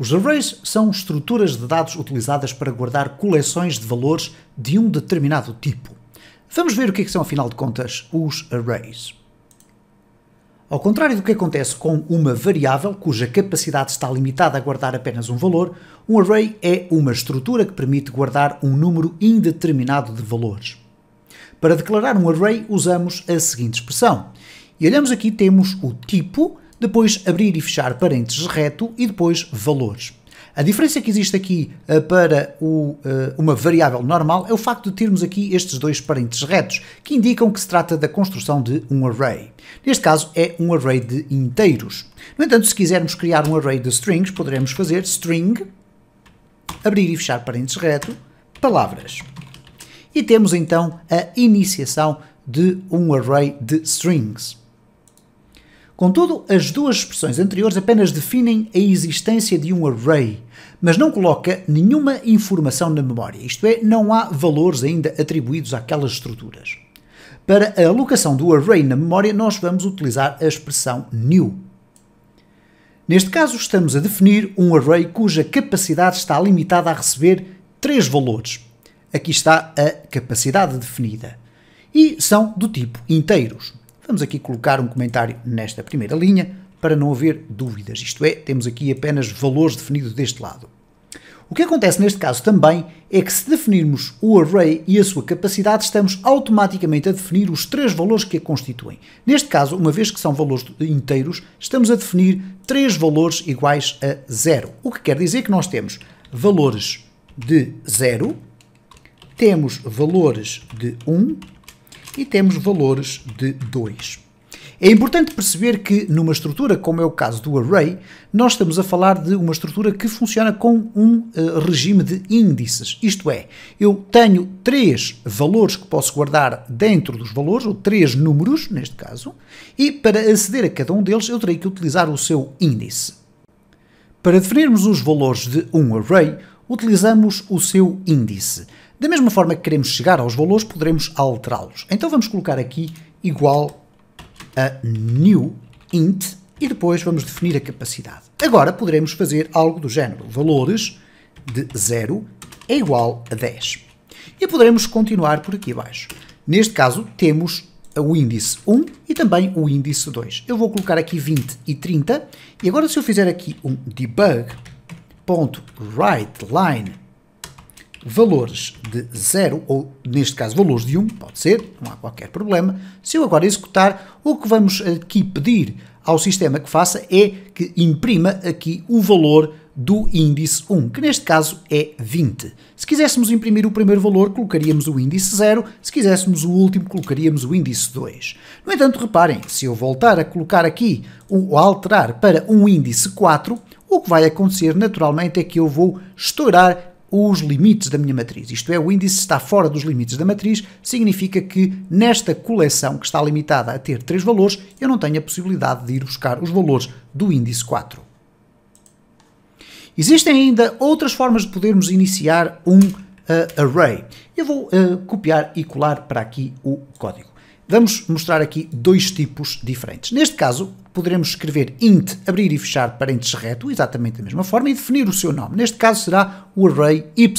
Os arrays são estruturas de dados utilizadas para guardar coleções de valores de um determinado tipo. Vamos ver o que, é que são, afinal de contas, os arrays. Ao contrário do que acontece com uma variável, cuja capacidade está limitada a guardar apenas um valor, um array é uma estrutura que permite guardar um número indeterminado de valores. Para declarar um array, usamos a seguinte expressão. E olhamos aqui, temos o tipo, depois abrir e fechar parênteses reto e depois valores. A diferença que existe aqui uh, para o, uh, uma variável normal é o facto de termos aqui estes dois parênteses retos, que indicam que se trata da construção de um array. Neste caso é um array de inteiros. No entanto, se quisermos criar um array de strings, poderemos fazer string, abrir e fechar parênteses reto, palavras. E temos então a iniciação de um array de strings. Contudo, as duas expressões anteriores apenas definem a existência de um array, mas não coloca nenhuma informação na memória, isto é, não há valores ainda atribuídos àquelas estruturas. Para a alocação do array na memória, nós vamos utilizar a expressão new. Neste caso, estamos a definir um array cuja capacidade está limitada a receber três valores. Aqui está a capacidade definida. E são do tipo inteiros. Vamos aqui colocar um comentário nesta primeira linha para não haver dúvidas, isto é, temos aqui apenas valores definidos deste lado. O que acontece neste caso também é que se definirmos o array e a sua capacidade, estamos automaticamente a definir os três valores que a constituem. Neste caso, uma vez que são valores inteiros, estamos a definir três valores iguais a zero. O que quer dizer que nós temos valores de zero temos valores de 1 um, e temos valores de 2. É importante perceber que, numa estrutura como é o caso do array, nós estamos a falar de uma estrutura que funciona com um uh, regime de índices. Isto é, eu tenho três valores que posso guardar dentro dos valores, ou três números, neste caso, e para aceder a cada um deles eu terei que utilizar o seu índice. Para definirmos os valores de um array, utilizamos o seu índice. Da mesma forma que queremos chegar aos valores, poderemos alterá-los. Então vamos colocar aqui igual a new int e depois vamos definir a capacidade. Agora poderemos fazer algo do género. Valores de 0 é igual a 10. E poderemos continuar por aqui abaixo. Neste caso temos o índice 1 e também o índice 2. Eu vou colocar aqui 20 e 30 e agora se eu fizer aqui um debug.writeLine valores de 0, ou neste caso valores de 1, um, pode ser, não há qualquer problema. Se eu agora executar, o que vamos aqui pedir ao sistema que faça é que imprima aqui o valor do índice 1, que neste caso é 20. Se quiséssemos imprimir o primeiro valor, colocaríamos o índice 0, se quiséssemos o último, colocaríamos o índice 2. No entanto, reparem, se eu voltar a colocar aqui, ou alterar para um índice 4, o que vai acontecer naturalmente é que eu vou estourar os limites da minha matriz. Isto é, o índice está fora dos limites da matriz, significa que nesta coleção, que está limitada a ter três valores, eu não tenho a possibilidade de ir buscar os valores do índice 4. Existem ainda outras formas de podermos iniciar um uh, array. Eu vou uh, copiar e colar para aqui o código. Vamos mostrar aqui dois tipos diferentes. Neste caso, poderemos escrever int, abrir e fechar parênteses reto, exatamente da mesma forma, e definir o seu nome. Neste caso será o array y.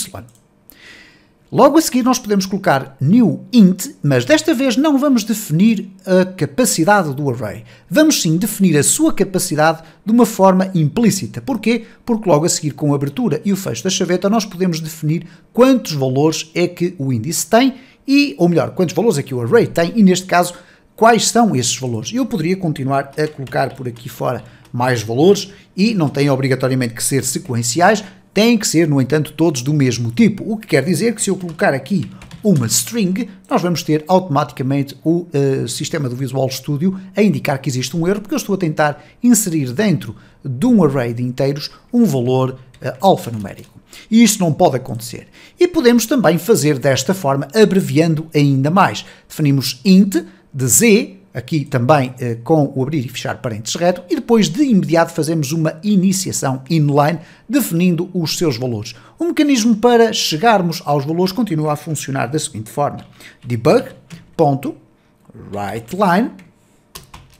Logo a seguir nós podemos colocar new int, mas desta vez não vamos definir a capacidade do array. Vamos sim definir a sua capacidade de uma forma implícita. Porquê? Porque logo a seguir com a abertura e o fecho da chaveta nós podemos definir quantos valores é que o índice tem e, ou melhor, quantos valores é que o array tem e neste caso quais são esses valores. Eu poderia continuar a colocar por aqui fora mais valores e não têm obrigatoriamente que ser sequenciais, têm que ser, no entanto, todos do mesmo tipo. O que quer dizer que se eu colocar aqui uma string, nós vamos ter automaticamente o uh, sistema do Visual Studio a indicar que existe um erro, porque eu estou a tentar inserir dentro de um array de inteiros um valor uh, alfanumérico. E isto não pode acontecer. E podemos também fazer desta forma, abreviando ainda mais. Definimos int, de Z, aqui também eh, com o abrir e fechar parênteses reto, e depois de imediato fazemos uma iniciação inline, definindo os seus valores. O mecanismo para chegarmos aos valores continua a funcionar da seguinte forma: debug.writeLine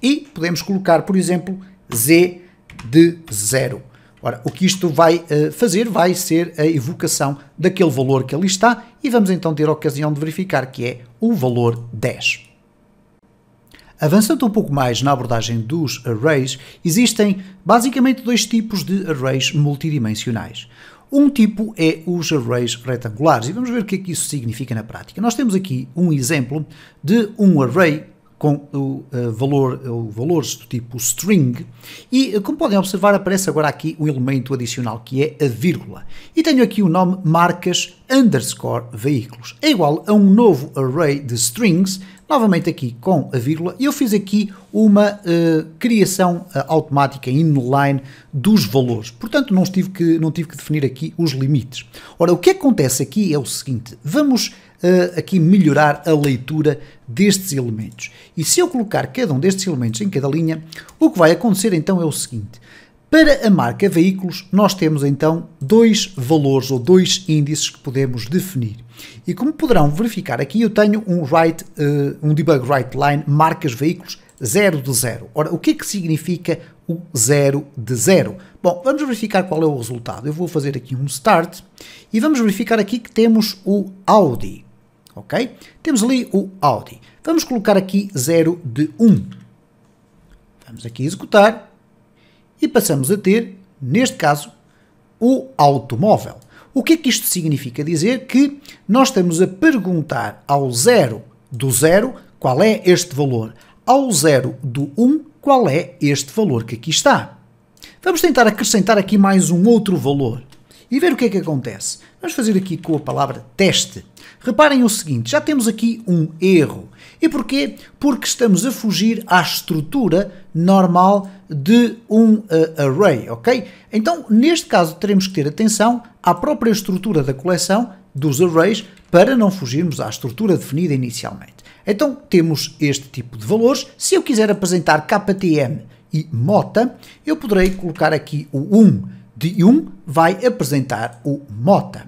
e podemos colocar, por exemplo, z de 0. Ora, o que isto vai uh, fazer vai ser a evocação daquele valor que ali está e vamos então ter a ocasião de verificar que é o valor 10. Avançando um pouco mais na abordagem dos arrays, existem basicamente dois tipos de arrays multidimensionais. Um tipo é os arrays retangulares, e vamos ver o que é que isso significa na prática. Nós temos aqui um exemplo de um array com o eh, valor, o valores do tipo string, e eh, como podem observar aparece agora aqui um elemento adicional que é a vírgula. E tenho aqui o nome marcas underscore veículos, é igual a um novo array de strings novamente aqui com a vírgula, eu fiz aqui uma uh, criação uh, automática inline dos valores. Portanto, não tive, que, não tive que definir aqui os limites. Ora, o que acontece aqui é o seguinte, vamos uh, aqui melhorar a leitura destes elementos. E se eu colocar cada um destes elementos em cada linha, o que vai acontecer então é o seguinte, para a marca veículos, nós temos então dois valores ou dois índices que podemos definir. E como poderão verificar aqui, eu tenho um, write, uh, um debug write line marcas veículos 0 de 0. Ora, o que é que significa o 0 de 0? Bom, vamos verificar qual é o resultado. Eu vou fazer aqui um start e vamos verificar aqui que temos o Audi. Ok? Temos ali o Audi. Vamos colocar aqui 0 de 1. Um. Vamos aqui executar e passamos a ter, neste caso, o automóvel. O que é que isto significa? Dizer que nós estamos a perguntar ao zero do zero qual é este valor, ao zero do 1 um, qual é este valor que aqui está. Vamos tentar acrescentar aqui mais um outro valor e ver o que é que acontece. Vamos fazer aqui com a palavra teste. Reparem o seguinte, já temos aqui um erro. E porquê? Porque estamos a fugir à estrutura normal de um uh, array, ok? Então, neste caso, teremos que ter atenção à própria estrutura da coleção dos arrays para não fugirmos à estrutura definida inicialmente. Então, temos este tipo de valores. Se eu quiser apresentar KTM e mota, eu poderei colocar aqui o 1 de um vai apresentar o Mota.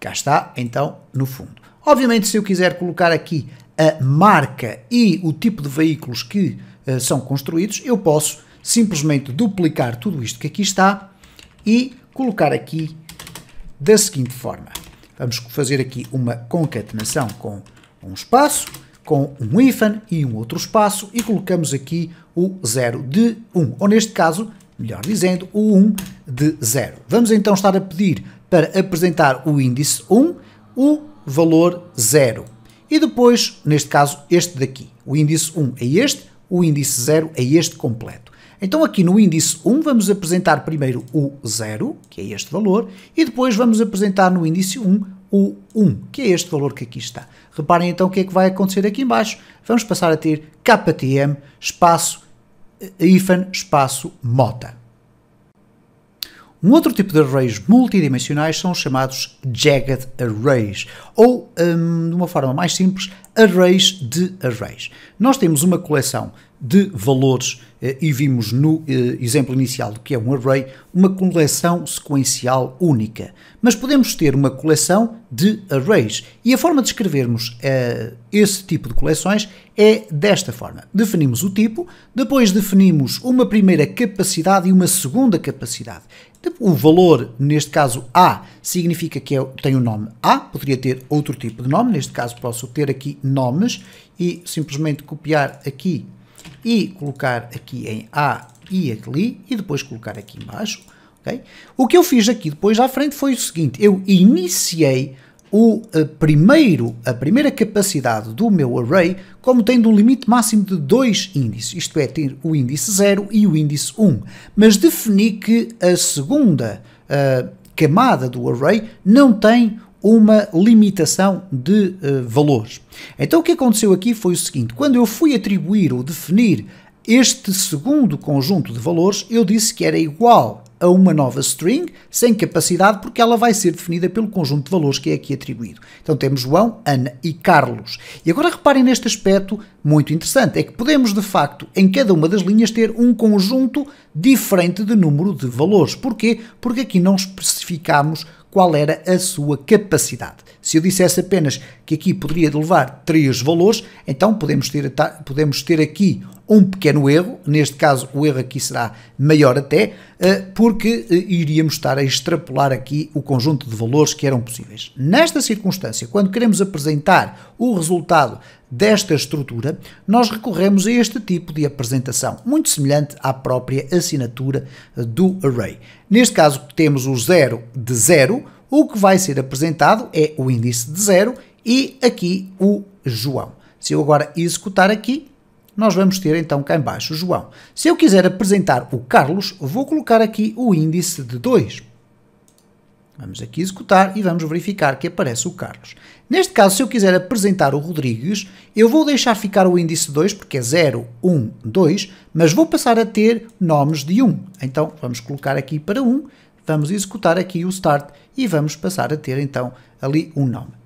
Cá está, então, no fundo. Obviamente, se eu quiser colocar aqui a marca e o tipo de veículos que uh, são construídos, eu posso simplesmente duplicar tudo isto que aqui está e colocar aqui da seguinte forma. Vamos fazer aqui uma concatenação com um espaço, com um hífen e um outro espaço e colocamos aqui o 0 de 1, um, ou neste caso melhor dizendo, o 1 de 0. Vamos então estar a pedir para apresentar o índice 1, o valor 0. E depois, neste caso, este daqui. O índice 1 é este, o índice 0 é este completo. Então aqui no índice 1 vamos apresentar primeiro o 0, que é este valor, e depois vamos apresentar no índice 1 o 1, que é este valor que aqui está. Reparem então o que é que vai acontecer aqui embaixo. Vamos passar a ter KTM espaço ifan espaço mota. Um outro tipo de arrays multidimensionais são os chamados jagged arrays, ou, hum, de uma forma mais simples, arrays de arrays. Nós temos uma coleção de valores eh, e vimos no eh, exemplo inicial que é um array, uma coleção sequencial única. Mas podemos ter uma coleção de arrays e a forma de escrevermos eh, esse tipo de coleções é desta forma. Definimos o tipo, depois definimos uma primeira capacidade e uma segunda capacidade. O valor, neste caso A, significa que eu é tem o nome A, poderia ter outro tipo de nome, neste caso posso ter aqui nomes e simplesmente copiar aqui e colocar aqui em A e ali e depois colocar aqui embaixo. Okay? O que eu fiz aqui depois à frente foi o seguinte, eu iniciei o eh, primeiro, a primeira capacidade do meu array como tendo um limite máximo de dois índices, isto é, ter o índice 0 e o índice 1, um, mas defini que a segunda uh, camada do array não tem uma limitação de uh, valores. Então o que aconteceu aqui foi o seguinte, quando eu fui atribuir ou definir este segundo conjunto de valores, eu disse que era igual a uma nova string sem capacidade, porque ela vai ser definida pelo conjunto de valores que é aqui atribuído. Então temos João, Ana e Carlos. E agora reparem neste aspecto muito interessante: é que podemos de facto em cada uma das linhas ter um conjunto diferente de número de valores. Porquê? Porque aqui não especificamos qual era a sua capacidade. Se eu dissesse apenas que aqui poderia levar três valores, então podemos ter, podemos ter aqui um pequeno erro, neste caso o erro aqui será maior até, eh, porque eh, iríamos estar a extrapolar aqui o conjunto de valores que eram possíveis. Nesta circunstância, quando queremos apresentar o resultado desta estrutura, nós recorremos a este tipo de apresentação, muito semelhante à própria assinatura do array. Neste caso, temos o 0 de 0, o que vai ser apresentado é o índice de 0 e aqui o João. Se eu agora executar aqui, nós vamos ter então cá embaixo João. Se eu quiser apresentar o Carlos, vou colocar aqui o índice de 2. Vamos aqui executar e vamos verificar que aparece o Carlos. Neste caso, se eu quiser apresentar o Rodrigues, eu vou deixar ficar o índice 2, porque é 0, 1, 2, mas vou passar a ter nomes de 1. Um. Então, vamos colocar aqui para 1, um, vamos executar aqui o start e vamos passar a ter então ali um nome.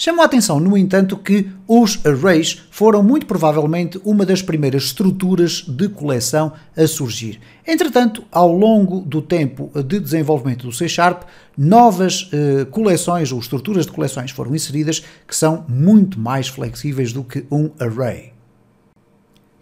Chamou a atenção, no entanto, que os arrays foram muito provavelmente uma das primeiras estruturas de coleção a surgir. Entretanto, ao longo do tempo de desenvolvimento do C Sharp, novas eh, coleções ou estruturas de coleções foram inseridas que são muito mais flexíveis do que um array.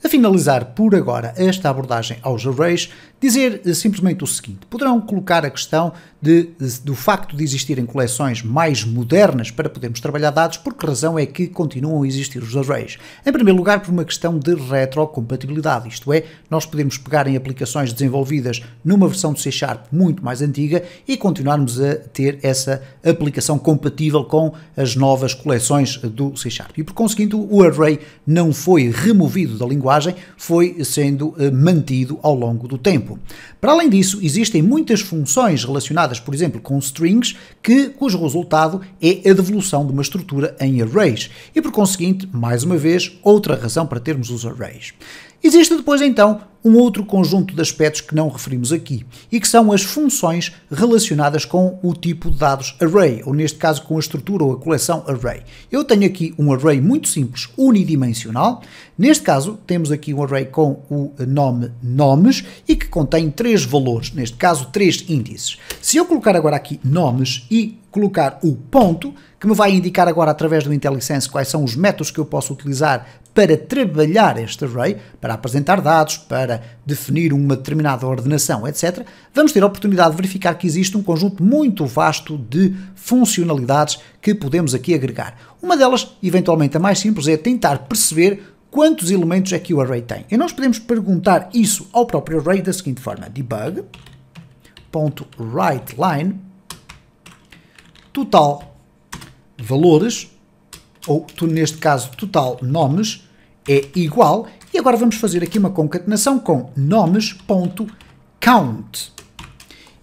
A finalizar por agora esta abordagem aos arrays, Dizer eh, simplesmente o seguinte: poderão colocar a questão de, eh, do facto de existirem coleções mais modernas para podermos trabalhar dados, por que razão é que continuam a existir os arrays? Em primeiro lugar, por uma questão de retrocompatibilidade, isto é, nós podemos pegar em aplicações desenvolvidas numa versão de C Sharp muito mais antiga e continuarmos a ter essa aplicação compatível com as novas coleções eh, do C Sharp. E por conseguinte o array não foi removido da linguagem, foi sendo mantido ao longo do tempo tempo. Para além disso, existem muitas funções relacionadas, por exemplo, com strings, que, cujo resultado é a devolução de uma estrutura em arrays, e por conseguinte, mais uma vez, outra razão para termos os arrays. Existe depois então um outro conjunto de aspectos que não referimos aqui e que são as funções relacionadas com o tipo de dados array, ou neste caso com a estrutura ou a coleção array. Eu tenho aqui um array muito simples, unidimensional. Neste caso, temos aqui um array com o nome nomes e que contém três valores, neste caso três índices. Se eu colocar agora aqui nomes e colocar o ponto, que me vai indicar agora através do IntelliSense quais são os métodos que eu posso utilizar para trabalhar este array, para apresentar dados, para definir uma determinada ordenação, etc., vamos ter a oportunidade de verificar que existe um conjunto muito vasto de funcionalidades que podemos aqui agregar. Uma delas, eventualmente a mais simples, é tentar perceber quantos elementos é que o array tem. E nós podemos perguntar isso ao próprio array da seguinte forma: debug.writeLine total valores, ou neste caso total nomes, é igual. E agora vamos fazer aqui uma concatenação com nomes.count.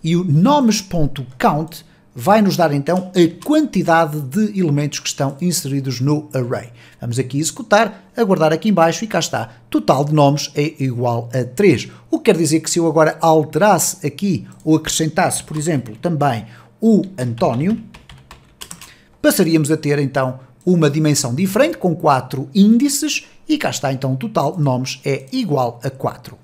E o nomes.count vai nos dar então a quantidade de elementos que estão inseridos no array. Vamos aqui executar, aguardar aqui embaixo e cá está. Total de nomes é igual a 3. O que quer dizer que se eu agora alterasse aqui ou acrescentasse, por exemplo, também o António, passaríamos a ter então uma dimensão diferente com quatro índices e cá está então o total nomes é igual a 4.